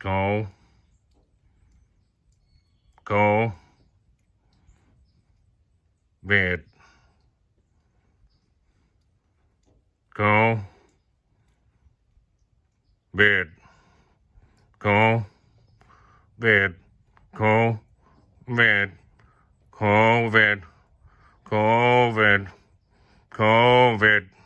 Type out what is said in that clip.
Go. Go. Bed. Go. Bed. Go. Bed. Go. Bed. COVID, COVID, COVID.